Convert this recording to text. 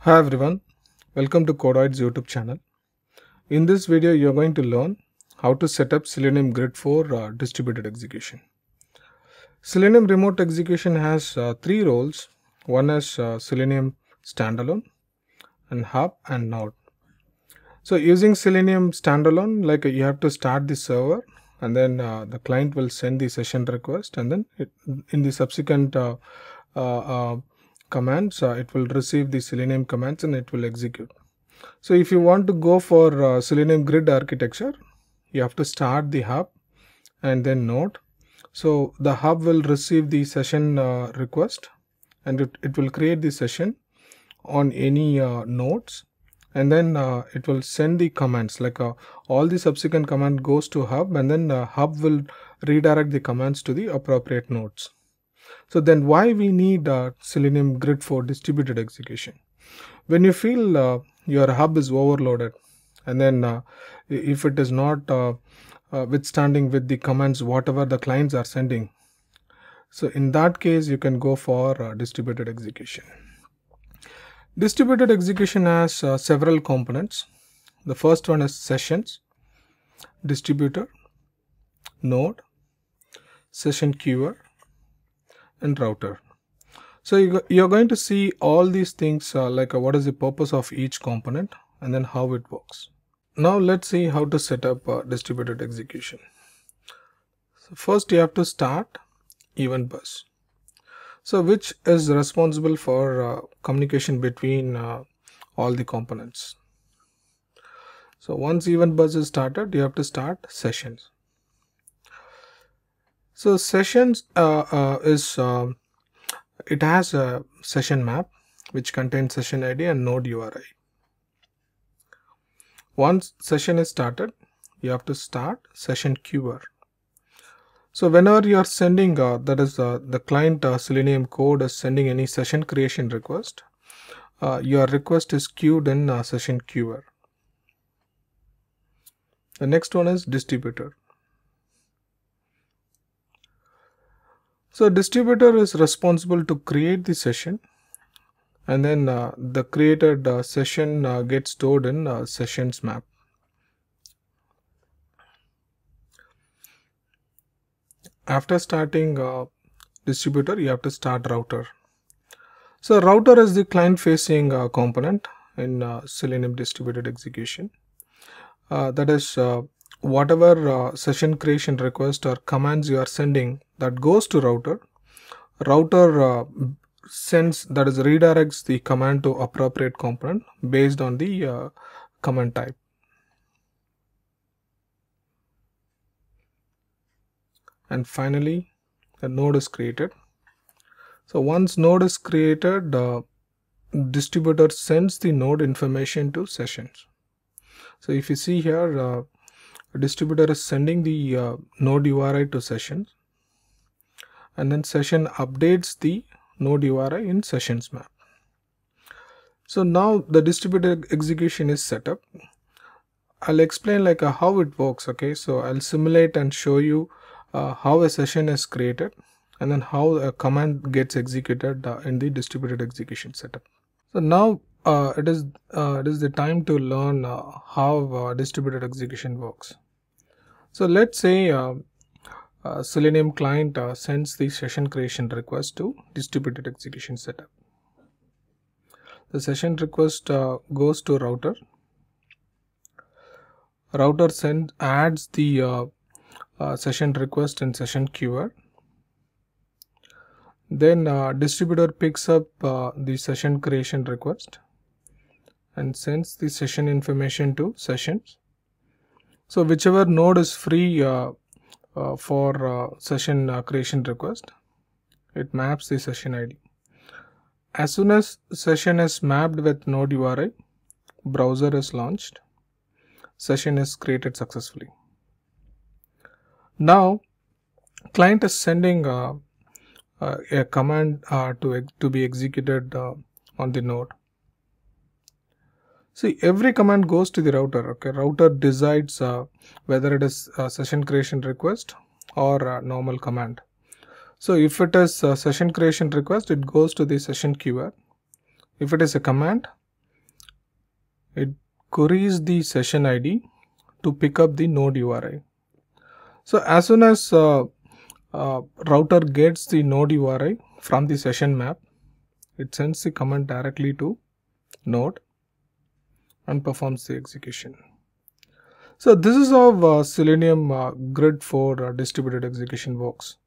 Hi everyone, welcome to Codoid's YouTube channel. In this video, you are going to learn how to set up Selenium Grid for uh, distributed execution. Selenium Remote Execution has uh, three roles. One is uh, Selenium Standalone and Hub and Node. So using Selenium Standalone, like you have to start the server and then uh, the client will send the session request and then it, in the subsequent uh, uh, commands it will receive the selenium commands and it will execute so if you want to go for selenium grid architecture you have to start the hub and then node so the hub will receive the session request and it, it will create the session on any uh, nodes and then uh, it will send the commands like uh, all the subsequent command goes to hub and then uh, hub will redirect the commands to the appropriate nodes so then why we need uh, selenium grid for distributed execution when you feel uh, your hub is overloaded and then uh, if it is not withstanding with the commands whatever the clients are sending so in that case you can go for distributed execution Distributed execution has uh, several components. The first one is sessions, distributor, node, session queuer, and router. So you, you're going to see all these things uh, like uh, what is the purpose of each component and then how it works. Now let's see how to set up uh, distributed execution. So first you have to start event bus. So which is responsible for uh, communication between uh, all the components. So once event bus is started, you have to start sessions. So sessions uh, uh is, um, it has a session map which contains session ID and node URI. Once session is started, you have to start session queuer. So whenever you are sending, uh, that is uh, the client uh, Selenium code is sending any session creation request, uh, your request is queued in uh, session queuer. The next one is distributor. So distributor is responsible to create the session and then uh, the created session gets stored in sessions map. after starting a uh, distributor you have to start router so router is the client facing uh, component in uh, selenium distributed execution uh, that is whatever session creation request or commands you are sending that goes to router router sends that is redirects the command to appropriate component based on the command type and finally a node is created so once node is created the distributor sends the node information to sessions so if you see here uh, distributor is sending the uh, node URI to sessions and then session updates the node URI in sessions map. So now the distributor execution is set up. I'll explain like a, uh, how it works. Okay, so I'll simulate and show you uh, how a session is created and then how a command gets executed uh, in the distributed execution setup. So now uh, it is uh, it is the time to learn uh, how uh, distributed execution works. So let's say Selenium client sends the session creation request to distributed execution setup. The session request goes to router. Router sends adds the uh, session request and session queuer then uh, distributor picks up uh, the session creation request and sends the session information to sessions so whichever node is free uh, uh, for uh, session creation request it maps the session id as soon as session is mapped with node URI, browser is launched, session is created successfully. Now, client is sending uh, uh, a command uh, to, to be executed uh, on the node. See, every command goes to the router. Okay, router decides uh, whether it is a session creation request or normal command. So if it is a session creation request, it goes to the session queuer. If it is a command, it queries the session ID to pick up the node URI. So as soon as uh, uh, router gets the node URI from the session map, it sends the command directly to node and performs the execution. So this is how uh, Selenium uh, grid for uh, distributed execution works.